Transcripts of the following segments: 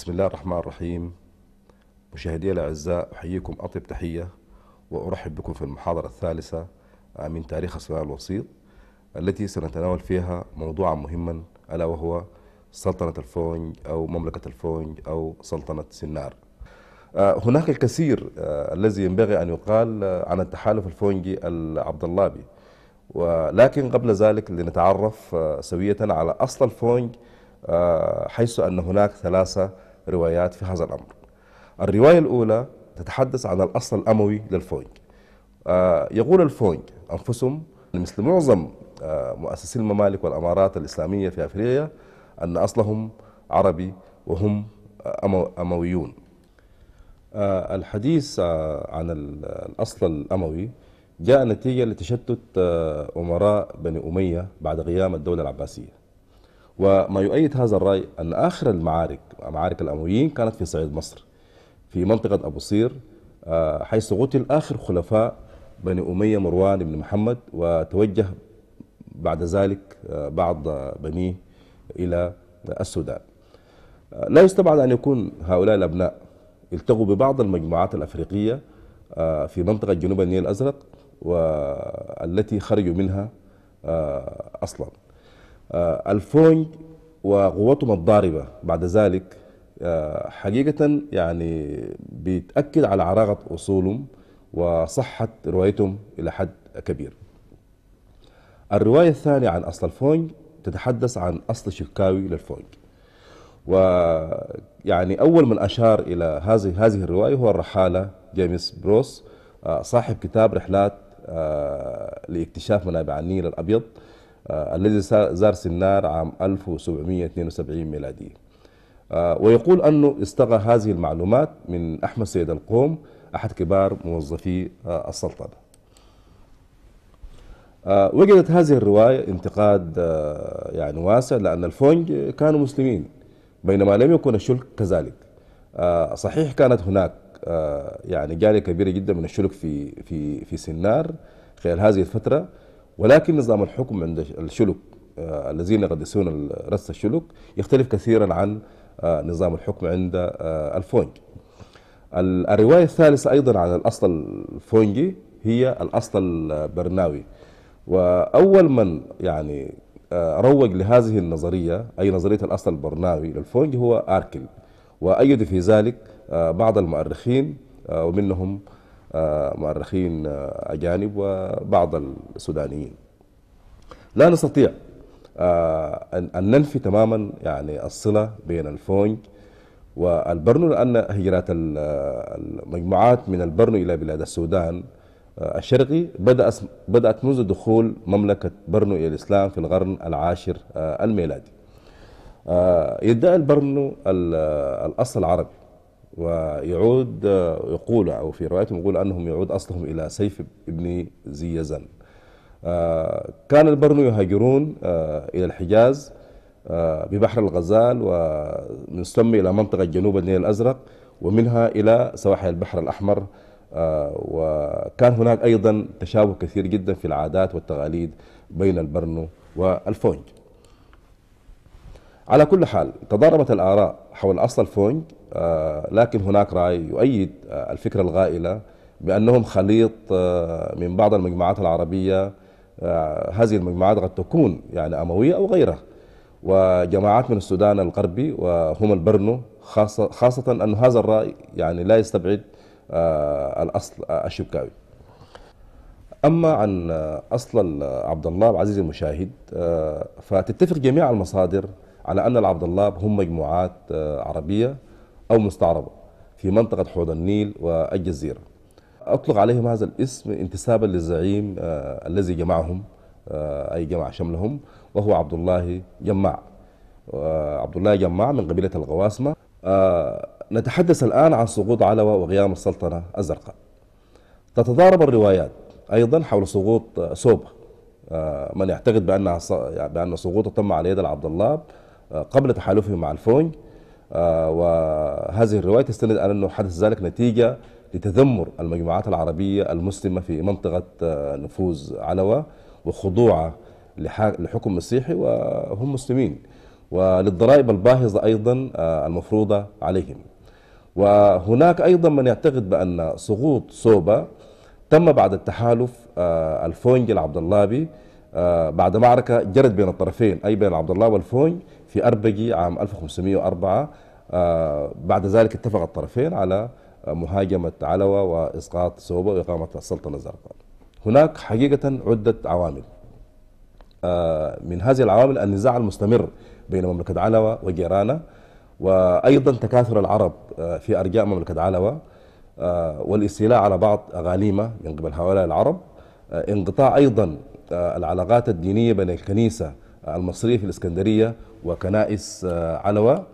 بسم الله الرحمن الرحيم مشاهدي الأعزاء أحييكم أطيب تحية وأرحب بكم في المحاضرة الثالثة من تاريخ السودان الوسيط التي سنتناول فيها موضوعا مهما ألا وهو سلطنة الفونج أو مملكة الفونج أو سلطنة سنار آه، هناك الكثير آه، الذي ينبغي أن يقال آه، عن التحالف الفونجي العبداللابي ولكن قبل ذلك لنتعرف سوية على أصل الفونج حيث أن هناك ثلاثة روايات في هذا الأمر الرواية الأولى تتحدث عن الأصل الأموي للفونج آه، يقول الفونج أنفسهم مثل معظم آه، مؤسسي الممالك والأمارات الإسلامية في أفريقيا أن أصلهم عربي وهم آه، أمويون الحديث عن الأصل الأموي جاء نتيجة لتشتت أمراء بني أمية بعد قيام الدولة العباسية وما يؤيد هذا الرأي أن آخر المعارك معارك الأمويين كانت في صعيد مصر في منطقة أبو صير آه، حيث قتل آخر خلفاء بني أمية مروان بن محمد وتوجه بعد ذلك آه، بعض بنيه إلى السودان آه، لا يستبعد أن يكون هؤلاء الأبناء التقوا ببعض المجموعات الأفريقية في منطقة جنوب النيل الأزرق والتي خرجوا منها أصلاً آه، الفونج وقوتهم الضاربة بعد ذلك آه، حقيقة يعني بيتأكد على عراقة أصولهم وصحة روايتهم إلى حد كبير الرواية الثانية عن أصل الفونج تتحدث عن أصل شركاوي للفونج و يعني أول من أشار إلى هذه هذه الرواية هو الرحالة جيمس بروس آه، صاحب كتاب رحلات لاكتشاف منابع النيل الأبيض آه، الذي زار سنار عام 1772 ميلادي آه، ويقول أنه استغى هذه المعلومات من أحمد سيد القوم أحد كبار موظفي آه، السلطنة وجدت هذه الرواية انتقاد يعني واسع لأن الفونج كانوا مسلمين بينما لم يكن الشلك كذلك صحيح كانت هناك يعني جالية كبيرة جدا من الشلك في في في سنار خلال هذه الفترة ولكن نظام الحكم عند الشلوك آه، الذين يقدسون رس الشلوك يختلف كثيرا عن آه، نظام الحكم عند آه، الفونج الرواية الثالثة أيضا عن الأصل الفونجي هي الأصل البرناوي وأول من يعني روج لهذه النظرية أي نظرية الأصل البرناوي للفونج هو أركل وأيد في ذلك بعض المؤرخين ومنهم آه، مؤرخين آه، أجانب وبعض السودانيين لا نستطيع آه، أن ننفي تماما يعني الصلة بين الفونج والبرنو لأن هجرات المجموعات من البرنو إلى بلاد السودان الشرقي بدأت منذ دخول مملكة برنو إلى الإسلام في القرن العاشر الميلادي يدعي البرنو الأصل العربي ويعود آه، يقول أو في روايتهم يقول أنهم يعود أصلهم إلى سيف بن زيزن آه، كان البرنو يهاجرون آه، إلى الحجاز ببحر الغزال ثم إلى منطقة جنوب النيل الأزرق ومنها إلى سواحل البحر الأحمر وكان هناك أيضا تشابه كثير جدا في العادات والتقاليد بين البرنو والفونج على كل حال تضاربت الآراء حول أصل الفونج آه، لكن هناك رأي يؤيد آه، الفكرة الغائلة بأنهم خليط آه، من بعض المجموعات العربية هذه المجموعات قد تكون يعني أموية أو غيرها وجماعات من السودان الغربي وهم البرنو خاصة, خاصة أن هذا الرأي يعني لا يستبعد الأصل الشبكاوي أما عن أصل عبد الله عزيز المشاهد فتتفق جميع المصادر على أن العبد الله هم مجموعات آه، عربية أو مستعربة في منطقة حوض النيل والجزيرة أطلق عليهم هذا الاسم انتسابا للزعيم آه، الذي جمعهم آه، أي جمع شملهم وهو عبد الله جماع عبد الله جماع من قبيلة الغواسمة نتحدث الآن عن سقوط علوة وقيام السلطنة الزرقاء تتضارب الروايات أيضا حول سقوط سوبا من يعتقد بأن يعني بأن سقوطه تم على يد العبد الله قبل تحالفه مع الفونج آه، وهذه الرواية تستند على أنه حدث ذلك نتيجة لتذمر المجموعات العربية المسلمة في منطقة آه، نفوذ علوة وخضوع لحكم مسيحي وهم مسلمين وللضرائب الباهظة أيضا آه، المفروضة عليهم وهناك أيضا من يعتقد بأن سقوط صوبة تم بعد التحالف الفونج العبد اللهبي آه، بعد معركة جرت بين الطرفين أي بين عبد الله والفوج في أربجي عام 1504 آه، بعد ذلك اتفق الطرفين على آه، مهاجمة علوة وإسقاط سوبة وإقامة السلطنة الزرقاء هناك حقيقة عدة عوامل من هذه العوامل النزاع المستمر بين مملكة علوة وجيرانها وأيضا تكاثر العرب في أرجاء مملكة علوة والاستيلاء على بعض أغاليمة من قبل هؤلاء العرب انقطاع أيضا العلاقات الدينية بين الكنيسة المصرية في الإسكندرية وكنائس آه، علوة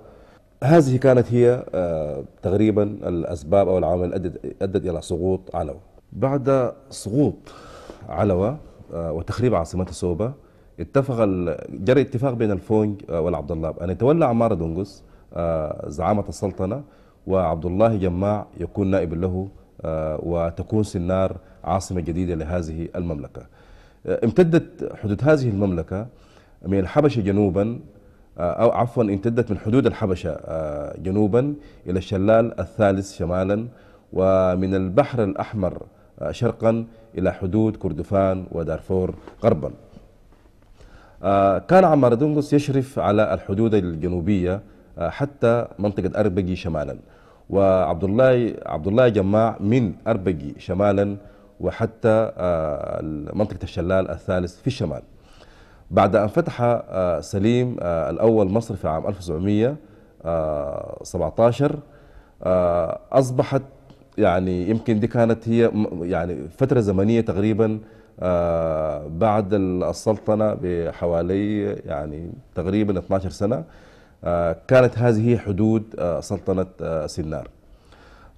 هذه كانت هي آه، تقريبا الأسباب أو العوامل أدت إلى سقوط علوة بعد سقوط علوة آه، وتخريب عاصمة السوبة اتفق جرى اتفاق بين الفونج والعبد الله أن يتولى عمار دنقص زعامة السلطنة وعبد الله جماع يكون نائب له وتكون سنار عاصمة جديدة لهذه المملكة آه، امتدت حدود هذه المملكة من الحبشة جنوبا آه، أو عفوا امتدت من حدود الحبشة آه، جنوبا إلى الشلال الثالث شمالا ومن البحر الأحمر شرقا إلى حدود كردفان ودارفور غربا كان عمار دونغوس يشرف على الحدود الجنوبية حتى منطقة أربجي شمالا وعبد الله عبد الله جماع من أربجي شمالا وحتى آه، منطقة الشلال الثالث في الشمال بعد أن فتح آه، سليم آه، الأول مصر في عام 1917 أصبحت يعني يمكن دي كانت هي يعني فترة زمنية تقريبا بعد السلطنة بحوالي يعني تقريبا 12 سنة كانت هذه هي حدود سلطنة سنار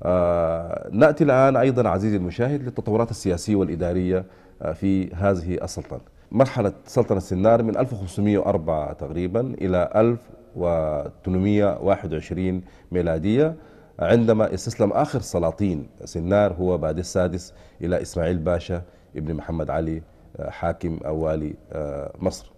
آه، نأتي الآن أيضا عزيزي المشاهد للتطورات السياسية والإدارية آه، في هذه السلطنة مرحلة سلطنة سنار من 1504 تقريبا إلى 1821 ميلادية عندما استسلم آخر سلاطين سنار هو بعد السادس إلى إسماعيل باشا ابن محمد علي آه، حاكم او والي مصر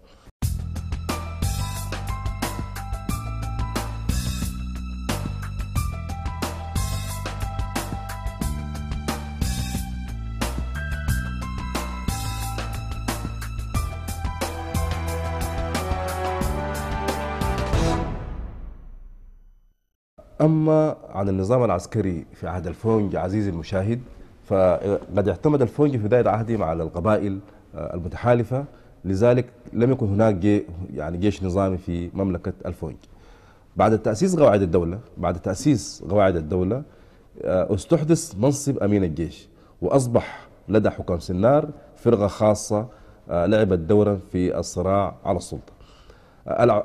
أما عن النظام العسكري في عهد الفونج عزيزي المشاهد فقد اعتمد الفونج في بداية عهدهم على القبائل آه، المتحالفة لذلك لم يكن هناك جي يعني جيش نظامي في مملكة الفونج بعد تأسيس قواعد الدولة بعد تأسيس قواعد الدولة آه، استحدث منصب أمين الجيش وأصبح لدى حكام سنار فرقة خاصة آه، لعبت دورا في الصراع على السلطة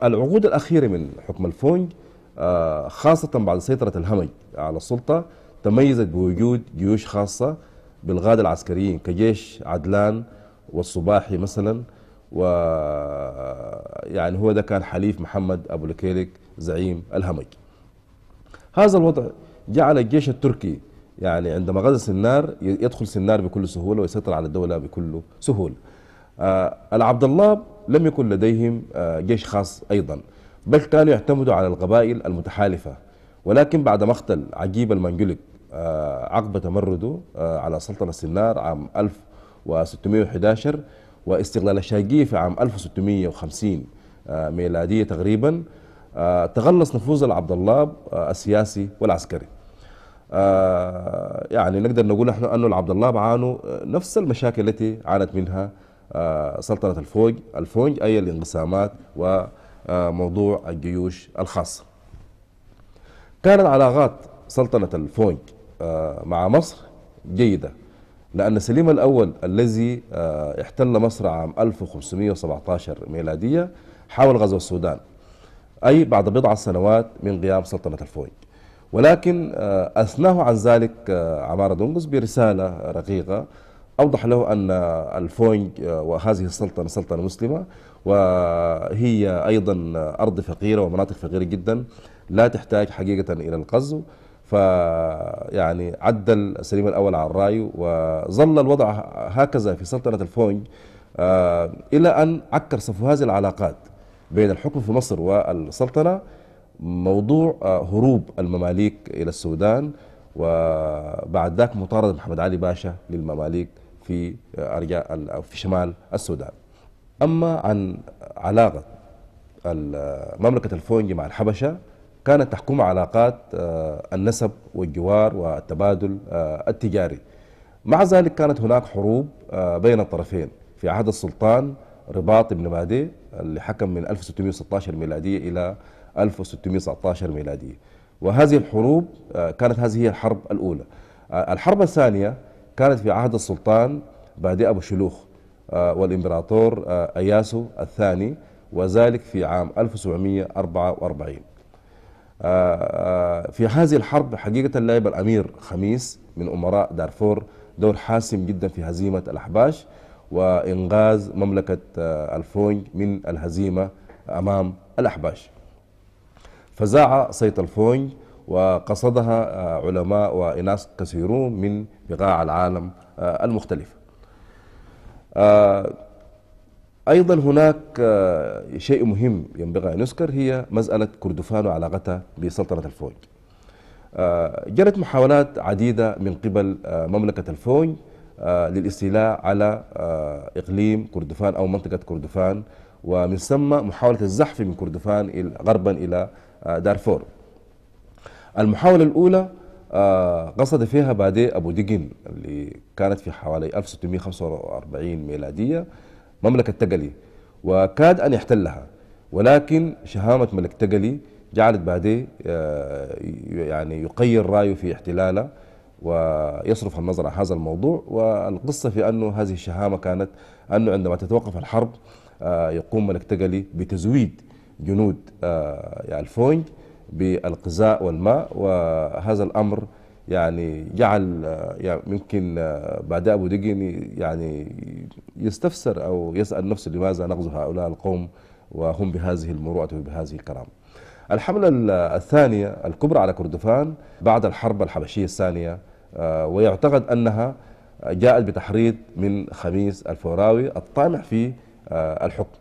العقود الأخيرة من حكم الفونج آه، خاصة بعد سيطرة الهمج على السلطة تميزت بوجود جيوش خاصة بالغادة العسكريين كجيش عدلان والصباحي مثلا و يعني هو ده كان حليف محمد أبو الكيلك زعيم الهمج هذا الوضع جعل الجيش التركي يعني عندما غزا سنار يدخل سنار بكل سهولة ويسيطر على الدولة بكل سهولة آه، العبد الله لم يكن لديهم آه، جيش خاص أيضا بل كانوا يعتمدوا على القبائل المتحالفة ولكن بعد مقتل عجيب المنجلك آه، عقب تمرده آه، على سلطنة سنار عام 1611 واستغلال الشاقية في عام 1650 آه، ميلادية تقريبا تغلص نفوذ العبد الله السياسي والعسكري يعني نقدر نقول نحن أن العبد الله عانوا نفس المشاكل التي عانت منها سلطنة الفوج الفونج أي الانقسامات و موضوع الجيوش الخاصة كانت علاقات سلطنة الفونج آه، مع مصر جيدة لأن سليم الأول الذي آه، احتل مصر عام 1517 ميلادية حاول غزو السودان أي بعد بضع سنوات من قيام سلطنة الفوج ولكن آه، أثناه عن ذلك عمارة دونغوس برسالة رقيقة أوضح له أن الفونج آه، وهذه السلطنة سلطنة مسلمة وهي أيضا أرض فقيرة ومناطق فقيرة جدا لا تحتاج حقيقة إلى ف فيعني عدل سليم الأول على الرأي وظل الوضع هكذا في سلطنة الفونج آه، إلى أن عكر صفو هذه العلاقات بين الحكم في مصر والسلطنة موضوع آه، هروب المماليك إلى السودان وبعد ذاك مطاردة محمد علي باشا للمماليك في أرجاء أو في شمال السودان أما عن علاقة مملكة الفونجي مع الحبشة كانت تحكم علاقات آه، النسب والجوار والتبادل آه، التجاري مع ذلك كانت هناك حروب آه، بين الطرفين في عهد السلطان رباط بن مادي اللي حكم من 1616 ميلادية إلى 1619 ميلادية وهذه الحروب كانت هذه هي الحرب الأولى الحرب الثانية كانت في عهد السلطان بادي أبو شلوخ آه، والإمبراطور آه، أياسو الثاني وذلك في عام 1744 آه، في هذه الحرب حقيقة لعب الأمير خميس من أمراء دارفور دور حاسم جدا في هزيمة الأحباش وإنغاز مملكة الفونج من الهزيمة أمام الأحباش فزاع صيت الفونج وقصدها آه، علماء وإناس كثيرون من بقاع العالم آه، المختلفة آه، أيضا هناك شيء مهم ينبغي أن يذكر هي مسألة كردفان وعلاقتها بسلطنة الفوج جرت محاولات عديدة من قبل مملكة الفوج للاستيلاء على إقليم كردفان أو منطقة كردفان ومن ثم محاولة الزحف من كردفان غربا إلى دارفور المحاولة الأولى آه، قصد فيها بادئ أبو دقن اللي كانت في حوالي 1645 ميلادية مملكة تقلي وكاد أن يحتلها ولكن شهامة ملك تقلي جعلت بعديه آه، يعني يقير رأيه في احتلاله ويصرف النظر عن هذا الموضوع والقصة في أنه هذه الشهامة كانت أنه عندما تتوقف الحرب آه، يقوم ملك تقلي بتزويد جنود الفونج يعني بالغذاء والماء وهذا الأمر يعني جعل آه، يعني ممكن آه، بعد أبو دقن يعني يستفسر أو يسأل نفسه لماذا نغزو هؤلاء القوم وهم بهذه المروءة وبهذه الكرامة الحملة الثانية الكبرى على كردفان بعد الحرب الحبشية الثانية آه، ويعتقد أنها جاءت بتحريض من خميس الفوراوي الطامع في الحكم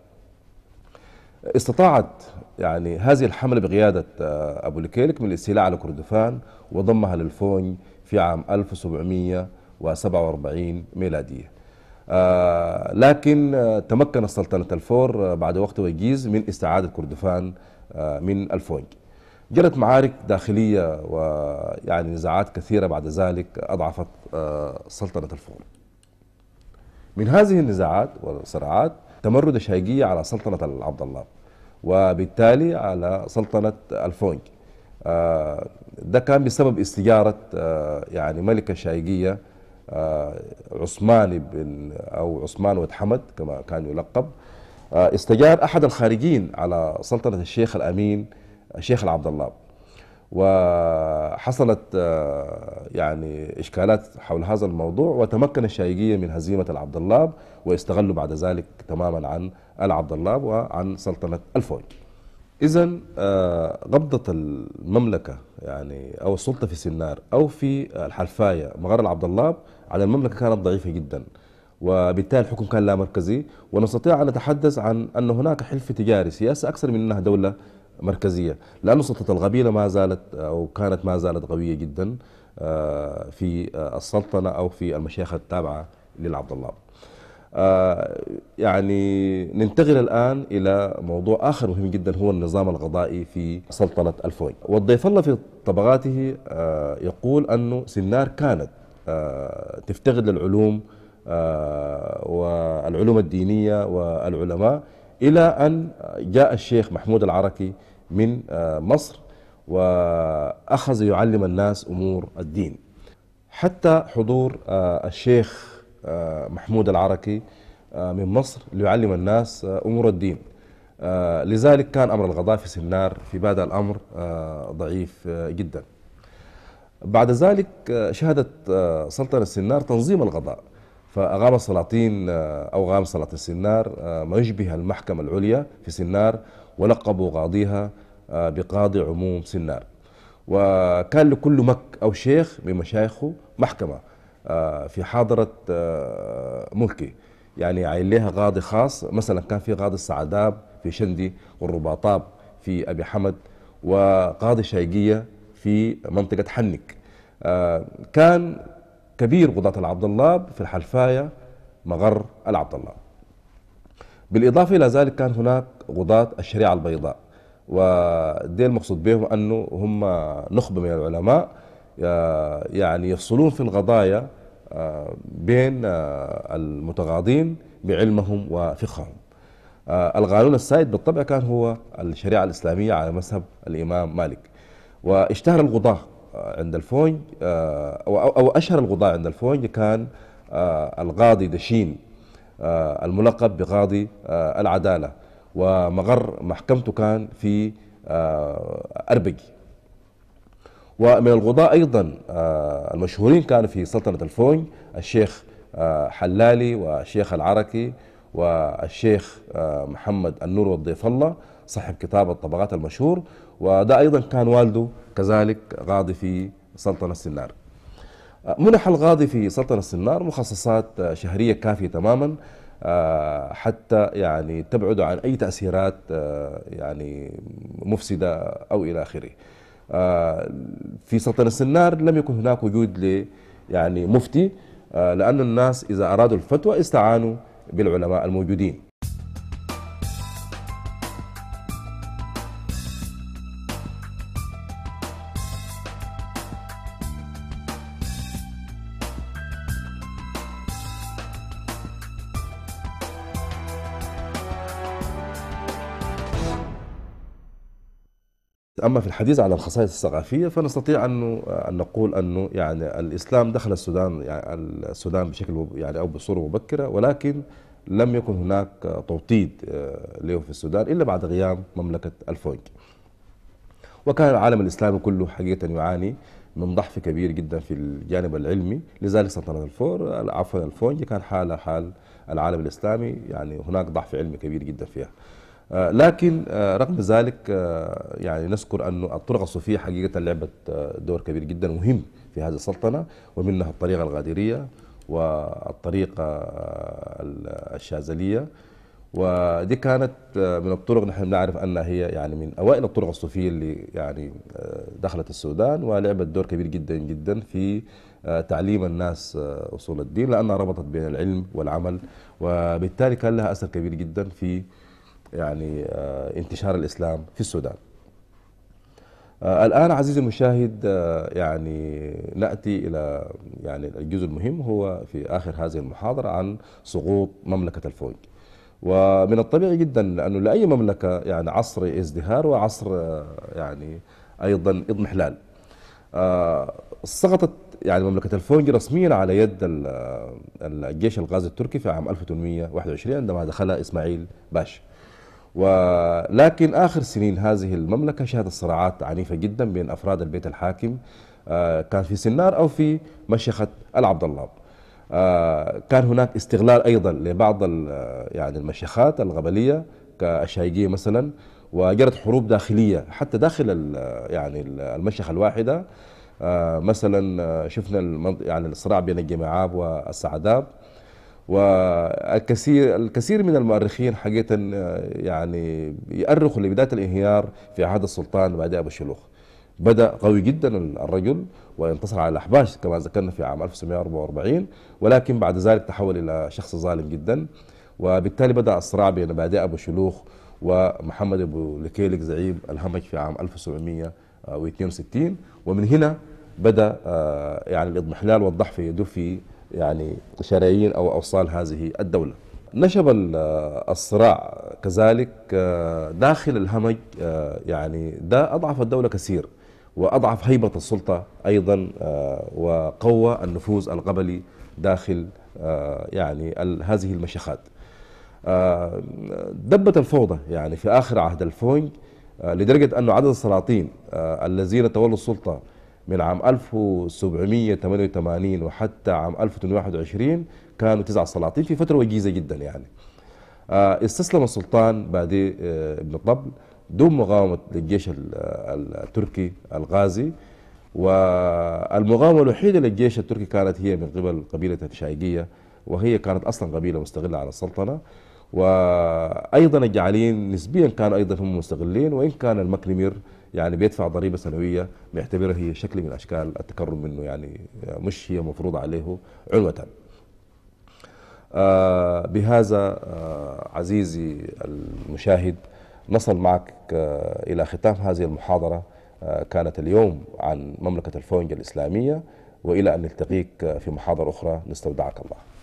استطاعت يعني هذه الحملة بقيادة آه، أبو الكيلك من الاستيلاء على كردفان وضمها للفون في عام 1747 ميلادية آه لكن آه تمكن سلطنة الفور آه بعد وقت وجيز من استعادة كردفان آه، من الفونج جرت معارك داخلية ويعني نزاعات كثيرة بعد ذلك أضعفت آه، سلطنة الفور من هذه النزاعات والصراعات تمرد شايقية على سلطنة عبد الله وبالتالي على سلطنة الفونج آه، ده كان بسبب استجارة آه، يعني ملكة شايقية آه، عثمان بن أو عثمان ود حمد كما كان يلقب استجار أحد الخارجين على سلطنة الشيخ الأمين الشيخ العبد الله وحصلت آه، يعني إشكالات حول هذا الموضوع وتمكن الشايقية من هزيمة العبد الله واستغلوا بعد ذلك تماما عن العبد الله وعن سلطنة الفوج إذا قبضة المملكة يعني أو السلطة في سنار أو في الحلفاية مغار العبد الله على المملكة كانت ضعيفة جدا وبالتالي الحكم كان لا مركزي ونستطيع أن نتحدث عن أن هناك حلف تجاري سياسي أكثر من أنها دولة مركزية لأن سلطة القبيله ما زالت آه، أو كانت ما زالت قوية جدا آه، في آه، السلطنة أو في المشيخة التابعة للعبد الله يعني ننتقل الآن إلى موضوع آخر مهم جدا هو النظام القضائي في سلطنة الفوي والضيف الله في طبقاته يقول أنه سنار كانت تفتقد للعلوم والعلوم الدينية والعلماء إلى أن جاء الشيخ محمود العركي من آه، مصر وأخذ يعلم الناس أمور الدين حتى حضور آه، الشيخ آه، محمود العركي من مصر ليعلم الناس أمور الدين لذلك كان أمر الغضاء في سنار في بادئ الأمر ضعيف جدا بعد ذلك شهدت سلطنة سنار تنظيم الغضاء فأغام السلاطين آه، أو غاب سلاطين سنار آه، ما يشبه المحكمة العليا في سنار ولقبوا قاضيها آه، بقاضي عموم سنار وكان لكل مك أو شيخ من مشايخه محكمة في حاضرة ملكي يعني عين لها قاضي خاص مثلا كان في قاضي السعداب في شندي والرباطاب في أبي حمد وقاضي شايقية في منطقة حنك كان كبير قضاة العبد الله في الحلفاية مغر العبد الله بالإضافة إلى ذلك كان هناك قضاة الشريعة البيضاء ودي المقصود بهم أنه هم نخبة من العلماء آه، يعني يفصلون في القضايا آه، بين آه، المتغاضين بعلمهم وفقههم القانون السائد بالطبع كان هو الشريعة الإسلامية على مذهب الإمام مالك واشتهر القضاة عند الفونج آه، أو, أو أشهر القضاة عند الفونج كان آه، القاضي دشين آه، الملقب بقاضي العدالة ومقر محكمته كان في أربج ومن القضاة أيضا المشهورين كانوا في سلطنة الفونج الشيخ حلالي والشيخ العركي والشيخ محمد النور والضيف الله صاحب كتاب الطبقات المشهور وده أيضا كان والده كذلك غاضي في سلطنة السنار آه، منح الغاضي في سلطنة السنار مخصصات آه، شهرية كافية تماما آه، حتى يعني تبعد عن أي تأثيرات يعني مفسدة أو إلى آخره في سلطنة السنار لم يكن هناك وجود ل يعني مفتي لأن الناس إذا أرادوا الفتوى استعانوا بالعلماء الموجودين أما في الحديث عن الخصائص الثقافية فنستطيع أنه أن نقول أنه يعني الإسلام دخل السودان يعني السودان بشكل يعني أو بصورة مبكرة ولكن لم يكن هناك توطيد آه، له في السودان إلا بعد قيام مملكة الفونج وكان العالم الإسلامي كله حقيقة يعاني من ضعف كبير جدا في الجانب العلمي لذلك سلطنة الفور عفوا الفونج كان حاله حال العالم الإسلامي يعني هناك ضعف علمي كبير جدا فيها آه، لكن آه، رغم ذلك آه، يعني نذكر أن الطرق الصوفية حقيقة لعبت دور كبير جدا مهم في هذه السلطنة ومنها الطريقة الغادرية والطريقة الشاذلية ودي كانت من الطرق نحن نعرف أنها هي يعني من أوائل الطرق الصوفية اللي يعني دخلت السودان ولعبت دور كبير جدا جدا في تعليم الناس أصول الدين لأنها ربطت بين العلم والعمل وبالتالي كان لها أثر كبير جدا في يعني آه، انتشار الإسلام في السودان آه، الآن عزيزي المشاهد آه، يعني نأتي إلى يعني الجزء المهم هو في آخر هذه المحاضرة عن سقوط مملكة الفونج ومن الطبيعي جدا لأنه لأي مملكة يعني عصر ازدهار وعصر يعني أيضا اضمحلال سقطت يعني مملكة الفونج رسميا على يد الجيش الغازي التركي في عام 1821 عندما دخل إسماعيل باشا ولكن آخر سنين هذه المملكة شهدت صراعات عنيفة جدا بين أفراد البيت الحاكم آه، كان في سنار أو في مشيخة العبد الله آه، كان هناك استغلال أيضا لبعض آه، يعني المشيخات الغبلية كالشايقية مثلا وجرت حروب داخلية حتى داخل يعني المشيخة الواحدة مثلا شفنا يعني الصراع بين الجماعات والسعداب والكثير الكثير من المؤرخين حقيقة آه، يعني يؤرخوا لبداية الانهيار في عهد السلطان بعد أبو شلوخ بدأ قوي جدا الرجل وانتصر على الأحباش كما ذكرنا في عام 1944 ولكن بعد ذلك تحول إلى شخص ظالم جدا وبالتالي بدأ الصراع بين بعد أبو شلوخ ومحمد أبو لكيلك زعيم الهمج في عام 1762 ومن هنا بدأ آه، يعني الإضمحلال والضحف يدور في يعني شرايين أو أوصال هذه الدولة نشب الصراع كذلك آه، داخل الهمج آه، يعني ده أضعف الدولة كثير وأضعف هيبة السلطة أيضا آه، وقوى النفوذ القبلي داخل يعني هذه المشيخات دبت الفوضى يعني في آخر عهد الفونج لدرجة أن عدد السلاطين الذين تولوا السلطة من عام 1788 وحتى عام 1821 كانوا تسع سلاطين في فترة وجيزة جدا يعني آه، استسلم السلطان بادي آه، ابن طبل دون مقاومة للجيش آه، التركي الغازي والمقاومة الوحيدة للجيش التركي كانت هي من قبل قبيلة الشايقية وهي كانت أصلا قبيلة مستغله على السلطنة وأيضا الجعالين نسبيا كانوا أيضا هم مستغلين وإن كان المكلمير يعني بيدفع ضريبه سنويه بيعتبرها هي شكل من اشكال التكرم منه يعني مش هي مفروضه عليه عنوه آه، بهذا آه، عزيزي المشاهد نصل معك آه، إلى ختام هذه المحاضرة كانت اليوم عن مملكة الفونج الإسلامية وإلى أن نلتقيك في محاضرة أخرى نستودعك الله